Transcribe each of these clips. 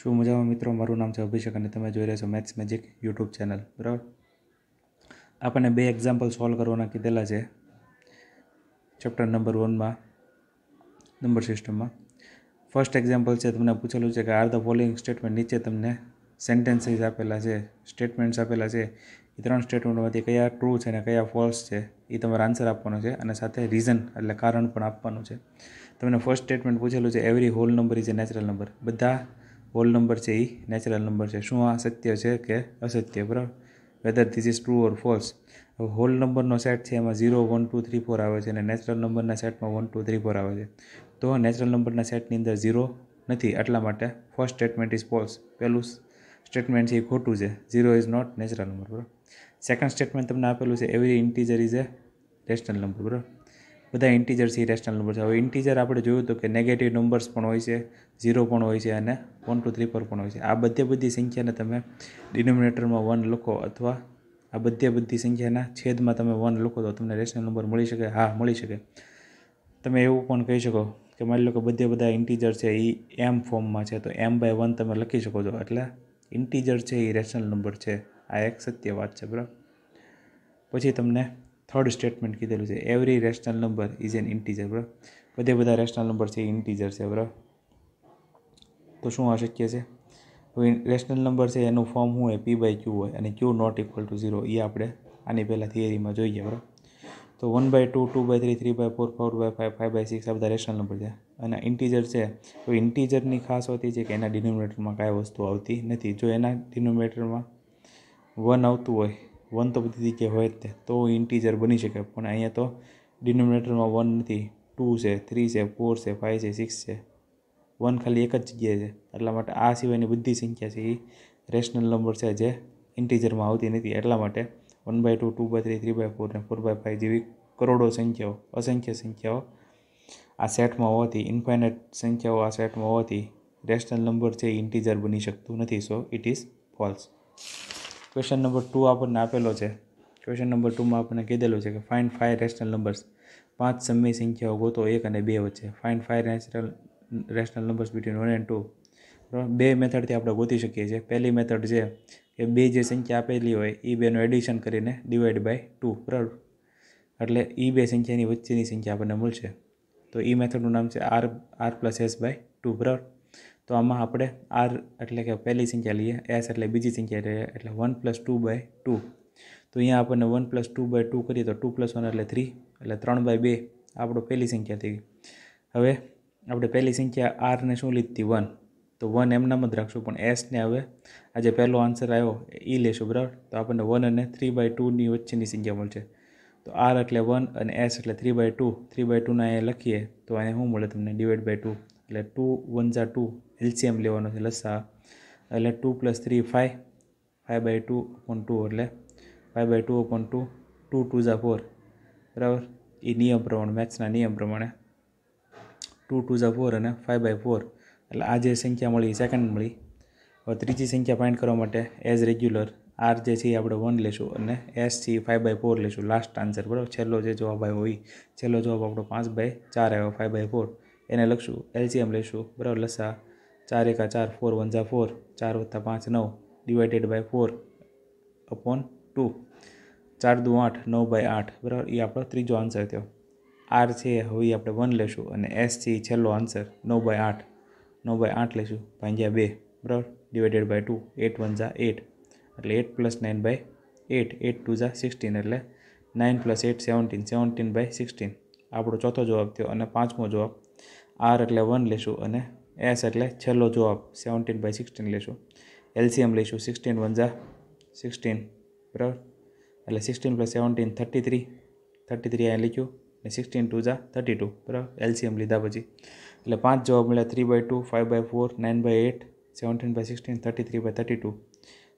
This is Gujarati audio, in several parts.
શું મજામાં મિત્રો મારું નામ છે અભિષેક અને તમે જોઈ રહ્યા છો મેથ્સ મેજિક યુટ્યુબ ચેનલ બરાબર આપણને બે એક્ઝામ્પલ સોલ્વ કરવાના કીધેલા છે ચેપ્ટર નંબર વનમાં નંબર સિસ્ટમમાં ફર્સ્ટ એક્ઝામ્પલ છે તમને પૂછેલું છે કે આર ધ ફોલોઈંગ સ્ટેટમેન્ટ નીચે તમને સેન્ટેન્સીસ આપેલા છે સ્ટેટમેન્ટ્સ આપેલા છે એ ત્રણ સ્ટેટમેન્ટમાંથી કયા ટ્રુ છે અને કયા ફોલ્સ છે એ તમારે આન્સર આપવાનો છે અને સાથે રીઝન એટલે કારણ પણ આપવાનું છે તમને ફર્સ્ટ સ્ટેટમેન્ટ પૂછેલું છે every whole number is a natural number બધા હોલ નંબર છે એ નેચરલ નંબર છે શું આ સત્ય છે કે અસત્ય બરાબર whether this is true or false હવે હોલ નંબરનો સેટ છે એમાં zero one two three four આવે છે અને નેચરલ નંબરના સેટમાં વન ટુ થ્રી ફોર આવે છે તો નેચરલ નંબરના સેટની અંદર ઝીરો નથી એટલા માટે ફર્સ્ટ સ્ટેટમેન્ટ ઇઝ ફોલ્સ પહેલું સ્ટેટમેન્ટ છે એ ખોટું છે zero is not natural number બરાબર સેકન્ડ સ્ટેટમેન્ટ તમને આપેલું છે every integer is a rational number બરાબર બધા ઇન્ટીજર્સ ઇરેશનલ નંબર છે હવે ઇન્ટીજર આપણે જોયું હતું કે નેગેટિવ નંબર્સ પણ હોય છે ઝીરો પણ હોય છે અને વન ટુ થ્રી ફોર પણ હોય છે આ બધે બધી સંખ્યાને તમે ડિનોમિનેટરમાં વન લખો અથવા આ બધે બધી સંખ્યાના છેદમાં તમે વન લખો તો તમને રેશનલ નંબર મળી શકે હા મળી શકે તમે એવું પણ કહી શકો કે માની લો કે બધે બધા ઇન્ટીજર છે એ એમ ફોર્મમાં છે તો એમ બાય વન તમે લખી શકો છો એટલે ઇન્ટીજર છે એ રેશનલ નંબર છે આ એક સત્ય વાત છે બરાબર પછી તમને થર્ડ સ્ટેટમેન્ટ કીધેલું છે every rational number is an integer બરાબર બધે બધા રેશનલ નંબર છે ઇન્ટીજર છે બરાબર તો શું આ શક્ય છે રેશનલ નંબર છે એનું ફોર્મ શું હોય પી બાય ક્યુ હોય અને q not equal to zero એ આપણે આની પહેલાં થિયરીમાં જોઈએ બરાબર તો one by two two by three three by four four by five five by six આ બધા રેશનલ નંબર છે અને ઇન્ટીજર છે તો ઇન્ટીજરની ખાસ હોતી છે કે એના ડિનોમિનેટરમાં કાંઈ વસ્તુ આવતી નથી જો એના ડિનોમિનેટરમાં વન આવતું હોય વન તો બધી જગ્યાએ હોય જ તે તો ઇન્ટીજર બની શકે પણ અહીંયા તો ડિનોમિનેટરમાં વન નથી ટુ છે થ્રી છે ફોર છે ફાઇવ છે સિક્સ છે વન ખાલી એક જ જગ્યાએ છે એટલા માટે આ સિવાયની બધી સંખ્યા છે એ રેશનલ નંબર છે જે ઇન્ટીજરમાં આવતી નથી એટલા માટે one by two two by three three by four ને ફોર બાય ફાઇવ જેવી કરોડો સંખ્યાઓ અસંખ્ય સંખ્યાઓ આ સેટમાં હોવાથી ઇન્ફાઇનાઇટ સંખ્યાઓ આ સેટમાં હોવાથી રેશનલ નંબર છે ઇન્ટીજર બની શકતું નથી so it is false question number two આપણને આપેલો છે ક્વેશ્ચન નંબર ટુમાં આપણને કીધેલું છે કે ફાઇન ફાઇવ રેશનલ નંબર્સ પાંચ સમય સંખ્યાઓ ગોતો એક અને બે વચ્ચે find five rational rational numbers between one and two બે મેથડથી આપણે ગોતી શકીએ છીએ પહેલી મેથડ છે કે બે જે સંખ્યા આપેલી હોય એ બેનું એડિશન કરીને ડિવાઈડ બાય ટુ બરાબર એટલે એ બે સંખ્યાની વચ્ચેની સંખ્યા આપણને મળશે તો એ મેથડનું નામ છે r r plus s by two બરાબર તો આમાં આપણે આર એટલે કે પહેલી સંખ્યા લઈએ એસ એટલે બીજી સંખ્યા લઈએ એટલે one plus two by two તો અહીંયા આપણને one plus two by two કરીએ તો ટુ પ્લસ વન એટલે થ્રી એટલે ત્રણ બાય બે આપણો પહેલી સંખ્યા થઈ ગઈ હવે આપણે પહેલી સંખ્યા આરને શું લીધી વન તો વન એમનામ જ રાખશું પણ એસને હવે આજે પહેલો આન્સર આવ્યો એ લેશું બરાબર તો આપણને વન અને થ્રી બાય ટુની વચ્ચેની સંખ્યા મળશે તો આર એટલે વન અને એસ એટલે three by two three by ટુના અહીંયા લખીએ તો અહીંયા શું મળે તમને ડિવાઈડ બાય ટુ એટલે ટુ વન ઝા ટુ એલસીએમ લેવાનો છે લસા એટલે two plus three five five by two upon two એટલે five by two upon two two two ઝા ફોર બરાબર એ નિયમ પ્રમાણે મેથ્સના નિયમ પ્રમાણે ટુ ટુ ઝા ફોર અને ફાઇવ બાય ફોર એટલે આ જે સંખ્યા મળી સેકન્ડ મળી હવે ત્રીજી સંખ્યા ફાઇન્ડ કરવા માટે એઝ રેગ્યુલર આર જે છે એ આપણે વન લેશું અને એસ છે ફાઇવ બાય ફોર લેશું લાસ્ટ આન્સર બરાબર છેલ્લો જે જવાબ આવ્યો હોય છેલ્લો જવાબ આપણો પાંચ બાય ચાર આવ્યો ફાઇવ બાય ફોર એને લખશું એલસીએમ લઈશું બરાબર લસા ચાર એકા ચાર ફોર વન ફોર ચાર વત્તા પાંચ નવ divided by four upon two ચાર દુ આઠ નવ બાય આઠ બરાબર એ આપણો ત્રીજો આન્સર થયો આર છે હવે આપણે વન લેશું અને એસ છે એ છેલ્લો આન્સર નવ બાય આઠ નવ બાય આઠ લેશું ભાંગ્યા બે બરાબર divided by two eight one eight એટલે eight plus nine by eight eight two ઝા સિક્સટીન એટલે nine plus eight seventeen seventeen by sixteen આપણો ચોથો જવાબ થયો અને પાંચમો જવાબ આર એટલે વન લેશું અને એસ એટલે છેલ્લો જવાબ સેવન્ટીન બાય સિક્સટીન લેશું એલસીએમ લઈશું સિક્સટીન વનઝા સિક્સટીન બરાબર એટલે sixteen plus seventeen thirty three thirty three અહીંયા લખ્યું અને સિક્સટીન ટુ ઝા થર્ટી ટુ બરાબર એલસીએમ લીધા પછી એટલે પાંચ જવાબ મળ્યા three by two five by four nine by eight seventeen by sixteen thirty three by thirty two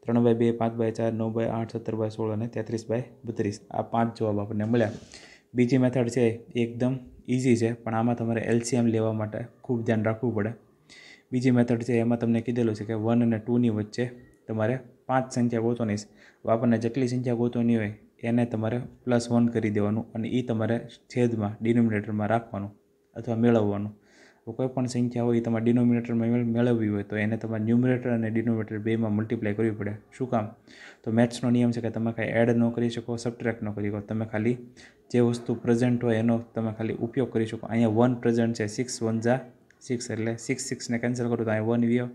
ત્રણ બાય બે પાંચ બાય ચાર નવ બાય આઠ સત્તર બાય સોળ અને તેત્રીસ બાય બત્રીસ આ પાંચ જવાબ આપણને મળ્યા બીજી મેથડ છે એકદમ ઇઝી છે પણ આમાં તમારે એલસીએમ લેવા માટે ખૂબ ધ્યાન રાખવું પડે બીજી મેથડ છે એમાં તમને કીધેલું છે કે વન અને ટુની વચ્ચે તમારે પાંચ સંખ્યા ગોતવાની છે આપણને જેટલી સંખ્યા ગોતવાની હોય એને તમારે પ્લસ વન કરી દેવાનું અને એ તમારે છેદમાં ડિનોમિનેટરમાં રાખવાનું અથવા મેળવવાનું તો કોઈ પણ સંખ્યા હોય એ તમારે ડિનોમિનેટરમાં મેળવવી હોય તો એને તમારે ન્યુમિનેટર અને ડિનોમિનેટર બેમાં મલ્ટીપ્લાય કરવી પડે શું કામ તો મેથ્સનો નિયમ છે કે તમે કાંઈ એડ ન કરી શકો સબટ્રેક્ટ ન કરી શકો તમે ખાલી જે વસ્તુ પ્રેઝન્ટ હોય એનો તમે ખાલી ઉપયોગ કરી શકો અહીંયા વન પ્રેઝન્ટ છે સિક્સ વન ઝા સિક્સ એટલે સિક્સ સિક્સને કેન્સલ કરો તો અહીંયા વન વિયો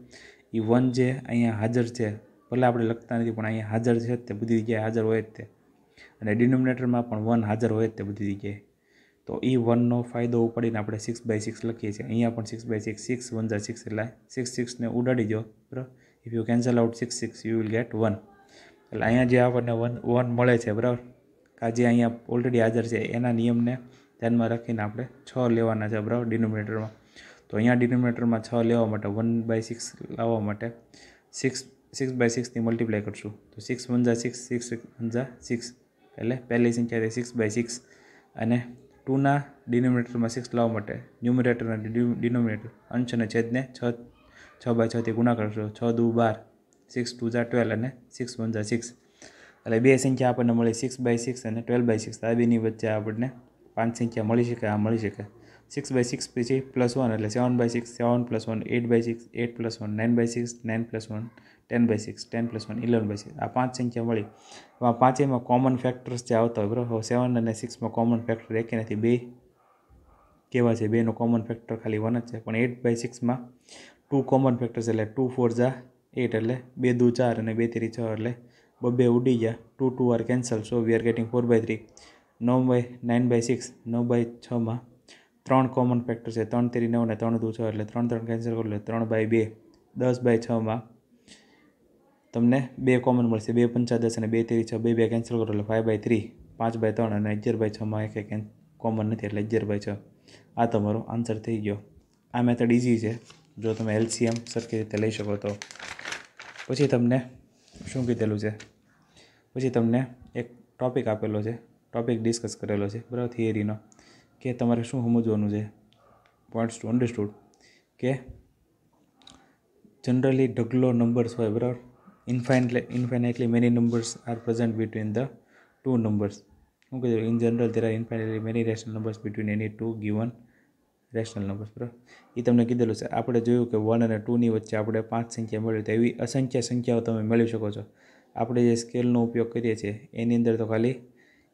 એ વન જે અહીંયા હાજર છે ભલે આપણે લખતા નથી પણ અહીંયા હાજર છે તે બધી જગ્યાએ હાજર હોય જ તે અને ડિનોમિનેટરમાં પણ વન હાજર હોય જ તે બધી જગ્યાએ તો એ વનનો ફાયદો ઉપાડીને આપણે સિક્સ બાય સિક્સ લખીએ છીએ અહીંયા પણ six by six six one ઝા સિક્સ એટલે સિક્સ સિક્સને ઉડાડી દો બરાબર if you cancel out six six you will get one એટલે અહીંયા જે આપણને વન વન મળે છે બરાબર આ જે અહીંયા ઓલરેડી હાજર છે એના નિયમને ધ્યાનમાં રાખીને આપણે છ લેવાના છે બરાબર ડિનોમિનેટરમાં તો અહીંયા ડિનોમિનેટરમાં છ લેવા માટે વન બાય સિક્સ લાવવા માટે સિક્સ સિક્સ બાય સિક્સની મલ્ટીપ્લાય કરશું તો સિક્સ વન ઝા સિક્સ સિક્સ વન ઝા સિક્સ એટલે પહેલી સંખ્યા છે સિક્સ બાય સિક્સ અને ટુના ડિનોમિનેટરમાં સિક્સ લાવવા માટે ન્યુમિરેટરના ડિનોમિનેટર અંશ અને છેદને છ છ બાય છથી ગુણાકાર કરશો છ દુ બાર સિક્સ ટુ ઝા ટ્વેલ્વ અને સિક્સ વન ઝા સિક્સ એટલે બે સંખ્યા આપણને મળી સિક્સ બાય સિક્સ અને ટ્વેલ્વ બાય સિક્સ આ બેની વચ્ચે આપણને પાંચ સંખ્યા મળી શકે આ મળી શકે સિક્સ બાય સિક્સ પછી પ્લસ વન એટલે seven by six seven plus one eight by six eight plus one nine by six nine plus one ten by six ten plus one eleven by six આ પાંચ સંખ્યા મળી આ પાંચેયમાં કોમન ફેક્ટર્સ જે આવતા હોય બરાબર સેવન અને સિક્સમાં કોમન ફેક્ટર એક નથી બે કેવા છે બેનો કોમન ફેક્ટર ખાલી વન જ છે પણ એટ બાય સિક્સમાં ટુ કોમન ફેક્ટર્સ એટલે ટુ ફોર જા એટ એટલે બે દુ ચાર અને બે ત્રી છ એટલે બબ્બે ઉડી ગયા two two are cancel so we are getting four by three નવ બાય નાઇન બાય સિક્સ નવ બાય છમાં ત્રણ કોમન ફેક્ટર છે ત્રણ તેરી નવ ને ત્રણ દુ છ એટલે ત્રણ ત્રણ કેન્સલ કરો લે ત્રણ બાય બે દસ બાય છમાં તમને બે કોમન મળશે બે પંચા દસ અને બે તેરી છ બે બે કેન્સલ કરો એટલે ફાઇવ બાય થ્રી પાંચ બાય ત્રણ અને અગિયાર બાય છમાં એક એક કોમન નથી એટલે અગિયાર બાય છ આ તમારો આન્સર થઈ ગયો આ મેથડ ઇઝી છે જો તમે એલસીએમ સરખી રીતે લઈ શકો તો પછી તમને શું કીધેલું છે પછી તમને એક ટૉપિક આપેલો છે ટોપિક ડિસ્કસ કરેલો છે બરાબર થિયરીનો કે તમારે શું સમજવાનું છે પોઈન્ટ્સ ટુ અન્ડરસ્ટુડ કે જનરલી ઢગલો નંબર્સ હોય બરાબર infinite infinitely many numbers are present between the two numbers શું કહે in general there are infinitely many rational numbers between any two given rational numbers બરાબર એ તમને કીધેલું છે આપણે જોયું કે વન અને ટુની વચ્ચે આપણે પાંચ સંખ્યા મેળવી તો એવી અસંખ્ય સંખ્યાઓ તમે મેળવી શકો છો આપણે જે સ્કેલનો ઉપયોગ કરીએ છીએ એની અંદર તો ખાલી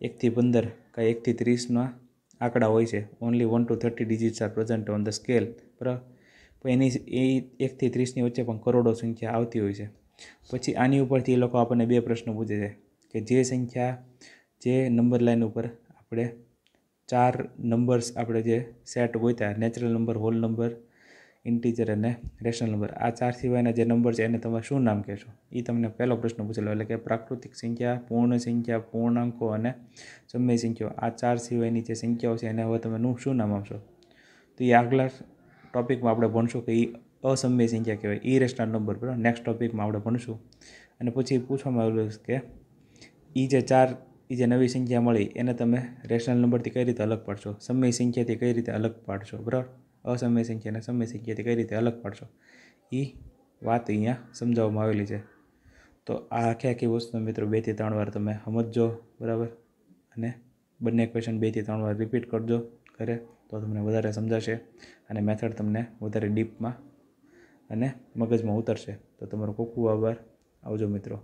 એકથી પંદર કાંઈ એકથી ત્રીસના આંકડા હોય છે only one two thirty digits are present on the scale બરાબર એની એ એકથી ત્રીસની વચ્ચે પણ કરોડો સંખ્યા આવતી હોય છે પછી આની ઉપરથી એ લોકો આપણને બે પ્રશ્નો પૂછે છે કે જે સંખ્યા જે નંબર લાઇન ઉપર આપણે ચાર નંબર્સ આપણે જે સેટ ગોત્યા natural number whole number integer અને રેશનલ નંબર આ ચાર સિવાયના જે નંબર છે એને તમે શું નામ કહેશો એ તમને પહેલો પ્રશ્ન પૂછેલો એટલે કે પ્રાકૃતિક સંખ્યા પૂર્ણ સંખ્યા પૂર્ણાંકો અને સમય સંખ્યાઓ આ ચાર સિવાયની જે સંખ્યાઓ છે એને હવે તમે શું નામ આપશો તો એ આગલા ટોપિકમાં આપણે ભણશું કે એ અસમય સંખ્યા કહેવાય ઈ રેશનલ નંબર બરાબર નેક્સ્ટ ટોપિકમાં આપણે ભણશું અને પછી પૂછવામાં આવેલું કે એ જે ચાર એ જે નવી સંખ્યા મળી એને તમે રેશનલ નંબરથી કઈ રીતે અલગ પાડશો સમય સંખ્યાથી કઈ રીતે અલગ પાડશો બરાબર અસમય સંખ્યા અને સમય સંખ્યાથી કઈ રીતે અલગ પાડશો એ વાત અહીંયા સમજાવવામાં આવેલી છે તો આ આખી આખી વસ્તુ મિત્રો બેથી ત્રણ વાર તમે સમજજો બરાબર અને બંને ક્વેશ્ચન બેથી ત્રણ વાર રિપીટ કરજો ઘરે તો તમને વધારે સમજાશે અને મેથડ તમને વધારે ડીપમાં અને મગજમાં ઉતરશે તો તમારો ખૂબ ખૂબ આભાર આવજો મિત્રો